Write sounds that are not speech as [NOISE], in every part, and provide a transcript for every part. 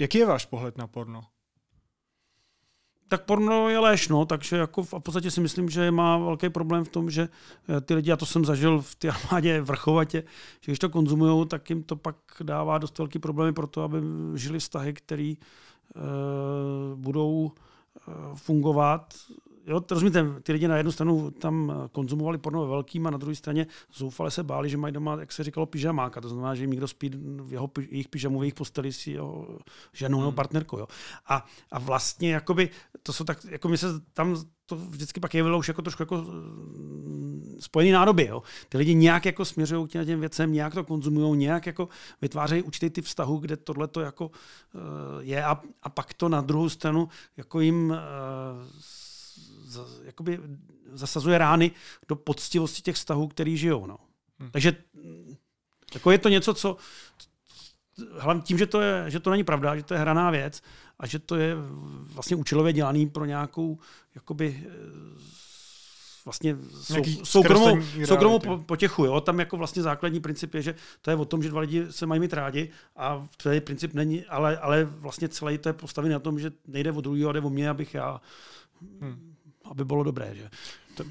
Jaký je váš pohled na porno? tak porno je léž, no, takže jako v, a podstatě si myslím, že má velký problém v tom, že eh, ty lidi, já to jsem zažil v té armádě vrchovatě, že když to konzumují, tak jim to pak dává dost velký problémy pro to, aby žili vztahy, které e, eh, budou e, fungovat jo, rozumíte, ty lidi na jednu stranu tam eh, konzumovali porno ve velkým a na druhé straně zoufale se báli, že mají doma, jak se říkalo, pyžamáka. To znamená, že jim někdo spí v jeho, jejich pyžamu, v jejich posteli si jeho ženou nebo hmm. partnerkou. Jo. A, a vlastně jakoby, to jsou tak, jako my se tam to vždycky pak jevilo už jako trošku jako mm, spojený nádoby. Jo. Ty lidi nějak jako směřují k těm, věcem, nějak to konzumují, nějak jako vytvářejí určitý ty vztahu, kde tohle to jako eh, je a, a, pak to na druhou stranu jako jim uh, jakoby zasazuje rány do poctivosti těch vztahů, který žijou. No. Hmm. Takže mm, jako je to něco, co hlavně tím, že to, je, že to není pravda, že to je hraná věc a že to je vlastně účelově dělaný pro nějakou jakoby eh, vlastně soukromou, soukromou potěchu. Jo? Tam jako vlastně základní princip je, že to je o tom, že dva lidi se mají mít rádi a je princip není, ale, ale vlastně celý to je postavený na tom, že nejde o druhého, jde o mě, abych já hmm aby bylo dobré. Že?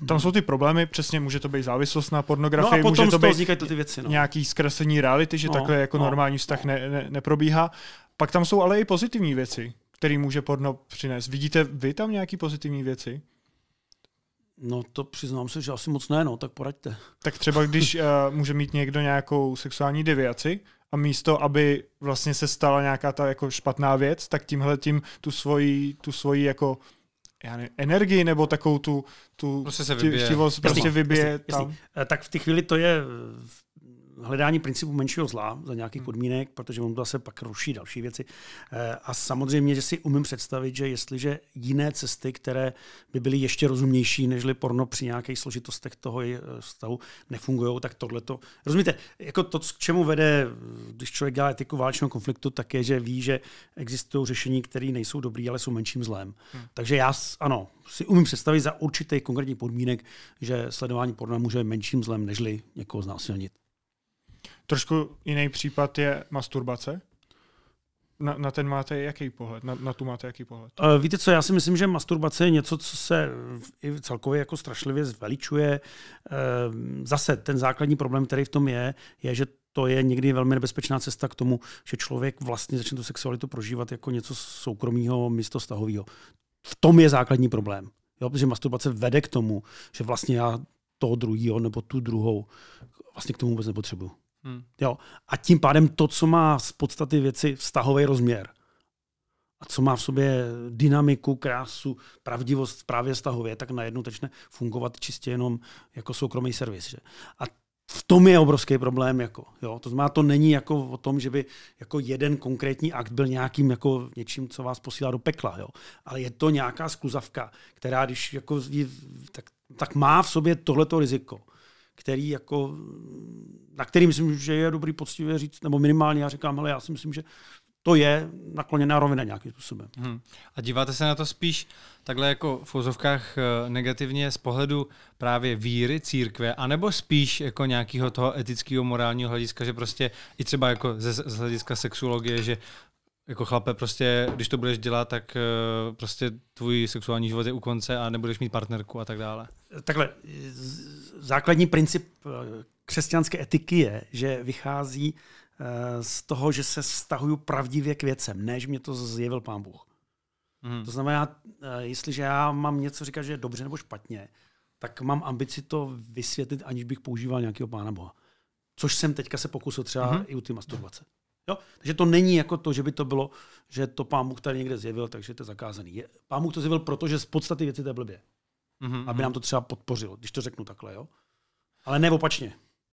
Tam jsou ty problémy, přesně může to být závislost na pornografii, no a potom může to být vznikají ty věci, no. nějaký zkreslení reality, že no, takhle jako no, normální vztah ne, ne, neprobíhá. Pak tam jsou ale i pozitivní věci, které může porno přinést. Vidíte vy tam nějaké pozitivní věci? No to přiznám se, že asi moc ne, no, tak poraďte. Tak třeba když uh, [LAUGHS] může mít někdo nějakou sexuální deviaci a místo, aby vlastně se stala nějaká ta jako špatná věc, tak tímhle tím tu svoji, tu svoji jako já nevím, energii nebo takovou tu, tu prostě se vybije. prostě vybije jasný, tam. Jasný. Eh, tak v té chvíli to je eh, hledání principu menšího zla za nějakých hmm. podmínek, protože on to zase pak ruší další věci. Eh, a samozřejmě, že si umím představit, že jestliže jiné cesty, které by byly ještě rozumnější, nežli porno při nějakých složitostech toho stavu, eh, nefungují, tak tohle to. Rozumíte, jako to, k čemu vede, když člověk dělá etiku válečného konfliktu, tak je, že ví, že existují řešení, které nejsou dobrý, ale jsou menším zlem. Hmm. Takže já ano, si umím představit za určitých konkrétních podmínek, že sledování porna může menším zlem, nežli někoho znásilnit. Trošku jiný případ je masturbace. Na, na ten máte jaký pohled? Na, na tu máte jaký pohled? Eh, víte co, já si myslím, že masturbace je něco, co se celkově jako strašlivě zveličuje. Eh, zase ten základní problém, který v tom je, je, že to je někdy velmi nebezpečná cesta k tomu, že člověk vlastně začne tu sexualitu prožívat jako něco soukromého, místo stahového. V tom je základní problém. Jo, protože masturbace vede k tomu, že vlastně já toho druhého nebo tu druhou vlastně k tomu vůbec nepotřebuju. Hmm. Jo. A tím pádem to, co má z podstaty věci vztahový rozměr a co má v sobě dynamiku, krásu, pravdivost právě vztahově, tak najednou začne fungovat čistě jenom jako soukromý servis. Že? A v tom je obrovský problém. Jako, jo? To znamená, to není jako o tom, že by jako jeden konkrétní akt byl nějakým jako něčím, co vás posílá do pekla. Jo? Ale je to nějaká skluzavka, která když jako, tak, tak má v sobě tohleto riziko který jako, na který myslím, že je dobrý poctivě říct, nebo minimálně já říkám, ale já si myslím, že to je nakloněná rovina nějakým způsobem. Hmm. A díváte se na to spíš takhle jako v fozovkách eh, negativně z pohledu právě víry, církve, anebo spíš jako nějakého toho etického, morálního hlediska, že prostě i třeba jako ze, z hlediska sexuologie, že jako chlape prostě, když to budeš dělat, tak eh, prostě tvůj sexuální život je u konce a nebudeš mít partnerku a tak dále. Takhle, základní princip eh, křesťanské etiky je, že vychází eh, z toho, že se stahuju pravdivě k věcem, než mě to zjevil pán Bůh. Hmm. To znamená, eh, jestliže já mám něco říkat, že je dobře nebo špatně, tak mám ambici to vysvětlit, aniž bych používal nějakého pána Boha. Což jsem teďka se pokusil třeba hmm. i u té masturbace. Jo? Takže to není jako to, že by to bylo, že to pán Bůh tady někde zjevil, takže to je zakázaný. pán Bůh to zjevil, protože z podstaty věci to je blbě mm-hmm. aby mhm. nám to třeba podpořilo, když to řeknu takhle, jo. Ale ne opačně.